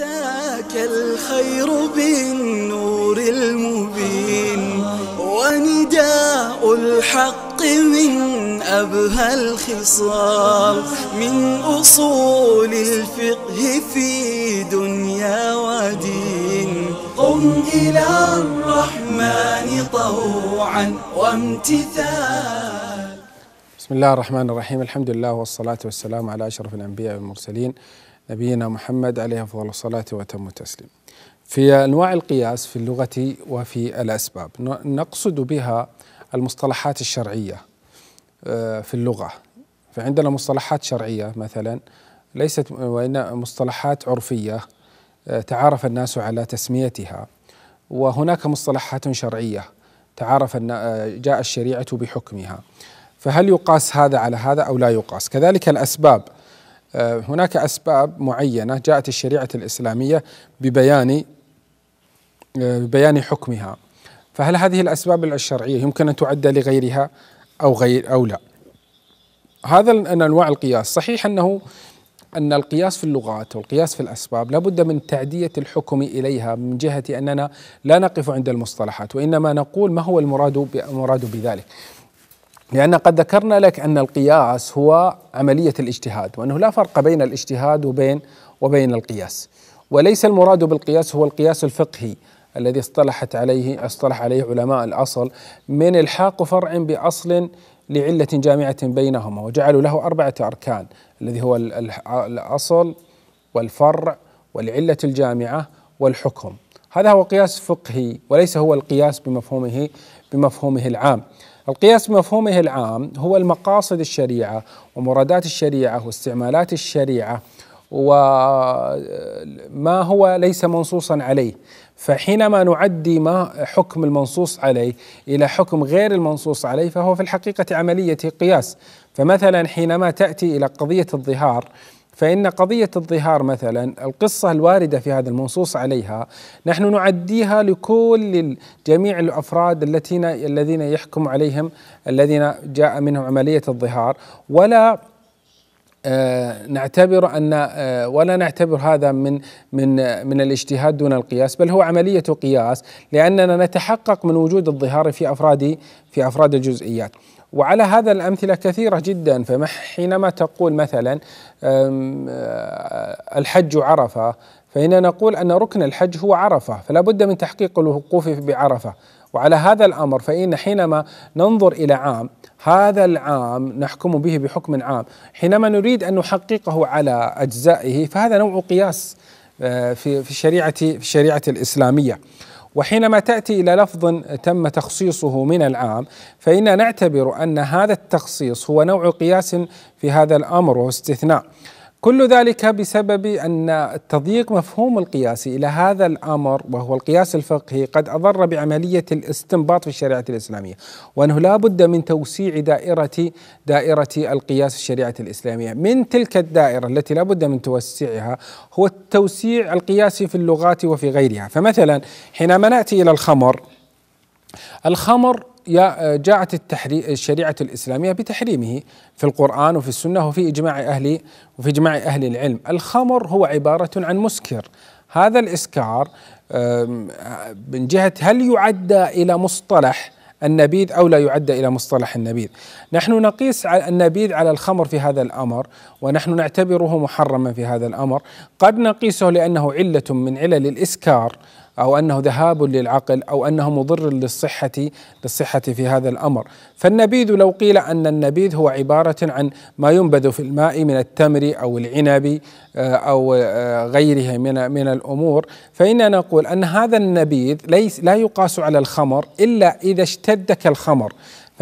أتاك الخير بالنور المبين ونداء الحق من أبهى الخصال من أصول الفقه في دنيا ودين قم إلى الرحمن طوعا وامتثال بسم الله الرحمن الرحيم الحمد لله والصلاة والسلام على أشرف الأنبياء والمرسلين نبينا محمد عليه افضل الصلاه وتم التسليم. في انواع القياس في اللغه وفي الاسباب نقصد بها المصطلحات الشرعيه آه، في اللغه فعندنا مصطلحات شرعيه مثلا ليست وان مصطلحات عرفيه آه، تعارف الناس على تسميتها وهناك مصطلحات شرعيه تعارف آه، جاء الشريعه بحكمها فهل يقاس هذا على هذا او لا يقاس كذلك الاسباب آه، هناك أسباب معينة جاءت الشريعة الإسلامية ببيان آه، ببيان حكمها فهل هذه الأسباب الشرعية يمكن أن تعد لغيرها أو غير أو لا هذا أنواع القياس صحيح أنه أن القياس في اللغات والقياس في الأسباب لابد من تعدية الحكم إليها من جهة أننا لا نقف عند المصطلحات وإنما نقول ما هو المراد المراد بذلك لأن قد ذكرنا لك أن القياس هو عملية الاجتهاد وأنه لا فرق بين الاجتهاد وبين وبين القياس وليس المراد بالقياس هو القياس الفقهي الذي اصطلحت عليه اصطلح عليه علماء الأصل من الحاق فرع بأصل لعلة جامعة بينهما وجعلوا له أربعة أركان الذي هو الأصل والفرع والعلة الجامعة والحكم هذا هو قياس فقهي وليس هو القياس بمفهومه بمفهومه العام القياس بمفهومه العام هو المقاصد الشريعة ومرادات الشريعة واستعمالات الشريعة وما هو ليس منصوصا عليه فحينما نعدي ما حكم المنصوص عليه الى حكم غير المنصوص عليه فهو في الحقيقه عمليه قياس فمثلا حينما تاتي الى قضيه الظهار فإن قضية الظهار مثلا القصة الواردة في هذا المنصوص عليها نحن نعديها لكل جميع الأفراد الذين الذين يحكم عليهم الذين جاء منهم عملية الظهار ولا آه، نعتبر ان آه، ولا نعتبر هذا من من من الاجتهاد دون القياس بل هو عمليه قياس لاننا نتحقق من وجود الظهار في افراد في افراد الجزئيات وعلى هذا الأمثلة كثيرة جدا فحينما تقول مثلا آه، الحج عرفة فإننا نقول أن ركن الحج هو عرفة فلا بد من تحقيق الوقوف بعرفة وعلى هذا الامر فان حينما ننظر الى عام هذا العام نحكم به بحكم عام حينما نريد ان نحققه على اجزائه فهذا نوع قياس آه، في في الشريعه في الشريعه الاسلاميه وحينما تأتي إلى لفظ تم تخصيصه من العام فإننا نعتبر أن هذا التخصيص هو نوع قياس في هذا الأمر واستثناء كل ذلك بسبب ان تضييق مفهوم القياس الى هذا الامر وهو القياس الفقهي قد اضر بعمليه الاستنباط في الشريعه الاسلاميه، وانه لا بد من توسيع دائره دائره القياس الشريعه الاسلاميه، من تلك الدائره التي لا بد من توسيعها هو التوسيع القياسي في اللغات وفي غيرها، فمثلا حينما ناتي الى الخمر الخمر آه، جاءت التحري الشريعة الإسلامية بتحريمه في القرآن وفي السنة وفي إجماع أهل وفي إجماع أهل العلم الخمر هو عبارة عن مسكر هذا الإسكار من جهة هل يعدى إلى مصطلح النبيذ او لا يعدى الى مصطلح النبيذ. نحن نقيس النبيذ على الخمر في هذا الامر ونحن نعتبره محرما في هذا الامر، قد نقيسه لانه عله من علل الاسكار أو أنه ذهاب للعقل أو أنه مضر للصحة للصحة في هذا الأمر فالنبيذ لو قيل أن النبيذ هو عبارة عن ما ينبذ في الماء من التمر أو العنب آه، أو آه، غيرها من من الأمور فإننا نقول أن هذا النبيذ ليس لا يقاس على الخمر إلا إذا اشتد كالخمر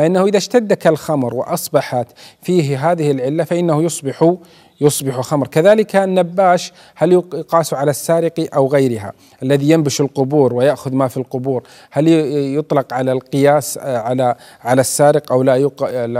فإنه إذا اشتد كالخمر وأصبحت فيه هذه العلة فإنه يصبح يصبح خمر كذلك النباش هل يقاس على السارق أو غيرها الذي ينبش القبور ويأخذ ما في القبور هل يطلق على القياس آه، على على السارق أو لا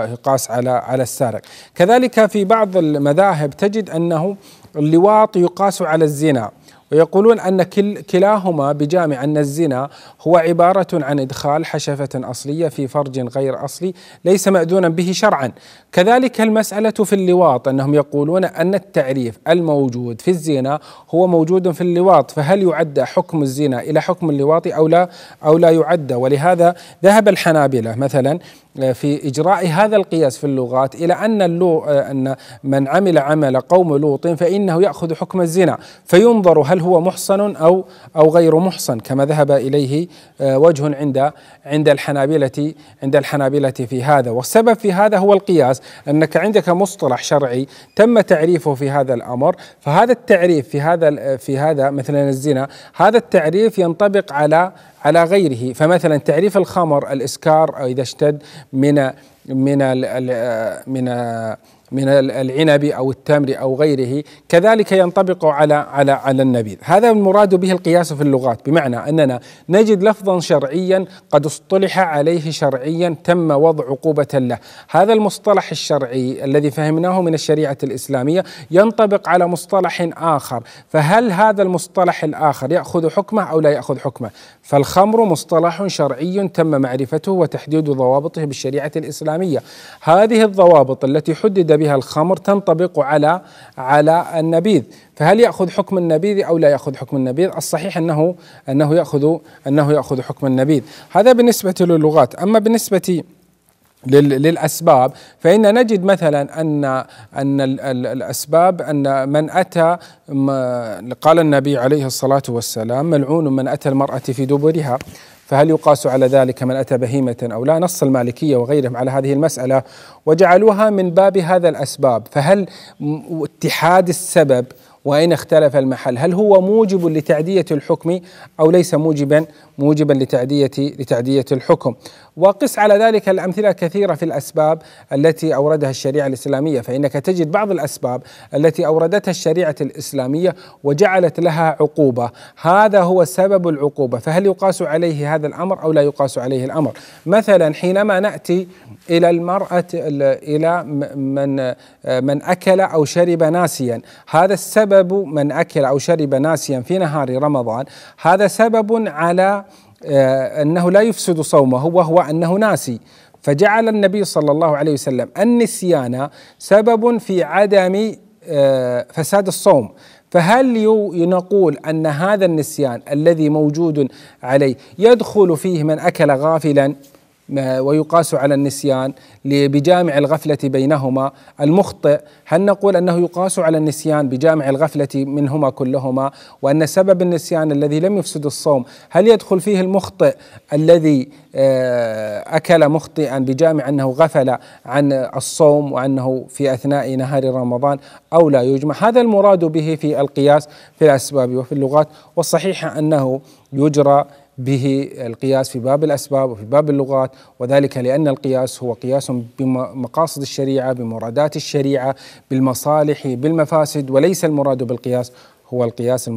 يقاس على على السارق كذلك في بعض المذاهب تجد أنه اللواط يقاس على الزنا ويقولون أن كل كلاهما بجامع أن الزنا هو عبارة عن إدخال حشفة أصلية في فرج غير أصلي ليس مأذونا به شرعا كذلك المسألة في اللواط أنهم يقولون أن التعريف الموجود في الزنا هو موجود في اللواط فهل يعد حكم الزنا إلى حكم اللواط أو لا أو لا يعد ولهذا ذهب الحنابلة مثلا آه، في إجراء هذا القياس في اللغات إلى أن اللو آه، أن من عمل عمل قوم لوط فإنه يأخذ حكم الزنا فينظر هل هل هو محصن أو أو غير محصن كما ذهب إليه آه، وجه عند عند الحنابلة عند الحنابلة في هذا والسبب في هذا هو القياس أنك عندك مصطلح شرعي تم تعريفه في هذا الأمر فهذا التعريف في هذا في هذا مثلا الزنا هذا التعريف ينطبق على على غيره فمثلا تعريف الخمر الإسكار أو إذا اشتد من من آه، من من العنب او التمر او غيره كذلك ينطبق على على على النبيذ، هذا المراد به القياس في اللغات بمعنى اننا نجد لفظا شرعيا قد اصطلح عليه شرعيا تم وضع عقوبه له، هذا المصطلح الشرعي الذي فهمناه من الشريعه الاسلاميه ينطبق على مصطلح اخر، فهل هذا المصطلح الاخر ياخذ حكمه او لا ياخذ حكمه؟ فالخمر مصطلح شرعي تم معرفته وتحديد ضوابطه بالشريعه الاسلاميه، هذه الضوابط التي حدد بها الخمر تنطبق على على النبيذ فهل ياخذ حكم النبيذ او لا ياخذ حكم النبيذ الصحيح انه انه ياخذ انه ياخذ حكم النبيذ هذا بالنسبه للغات اما بالنسبه للاسباب فان نجد مثلا ان ان الاسباب ان من اتى قال النبي عليه الصلاه والسلام ملعون من اتى المراه في دبرها فهل يقاس على ذلك من أتى بهيمة أو لا نص المالكية وغيرهم على هذه المسألة وجعلوها من باب هذا الأسباب فهل اتحاد السبب وإن اختلف المحل هل هو موجب لتعدية الحكم أو ليس موجبا موجبا لتعدية لتعدية الحكم وقس على ذلك الأمثلة كثيرة في الأسباب التي أوردها الشريعة الإسلامية فإنك تجد بعض الأسباب التي أوردتها الشريعة الإسلامية وجعلت لها عقوبة هذا هو سبب العقوبة فهل يقاس عليه هذا الأمر أو لا يقاس عليه الأمر مثلا حينما نأتي إلى المرأة إلى من من أكل أو شرب ناسيا هذا السبب من أكل أو شرب ناسيا في نهار رمضان هذا سبب على آه، أنه لا يفسد صومه وهو أنه ناسي فجعل النبي صلى الله عليه وسلم النسيان سبب في عدم آه، فساد الصوم فهل نقول ان هذا النسيان الذي موجود عليه يدخل فيه من اكل غافلا آه، ويقاس على النسيان بجامع الغفلة بينهما المخطئ هل نقول أنه يقاس على النسيان بجامع الغفلة منهما كلهما وأن سبب النسيان الذي لم يفسد الصوم هل يدخل فيه المخطئ الذي آه، أكل مخطئا بجامع أنه غفل عن الصوم وأنه في أثناء نهار رمضان أو لا يجمع هذا المراد به في القياس في الأسباب وفي اللغات والصحيح أنه يجرى به القياس في باب الاسباب وفي باب اللغات وذلك لان القياس هو قياس بمقاصد الشريعه بمرادات الشريعه بالمصالح بالمفاسد وليس المراد بالقياس هو القياس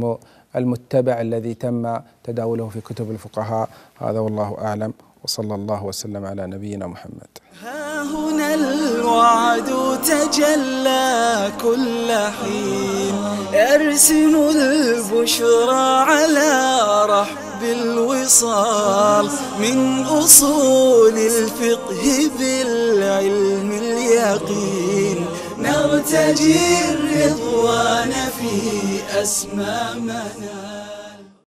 المتبع الذي تم تداوله في كتب الفقهاء هذا والله اعلم وصلى الله وسلم على نبينا محمد ها هنا الوعد تجلى كل حين أرسم البشرى على رحب الوصال من أصول الفقه بالعلم اليقين نرتجي الرضوان في أسمامنا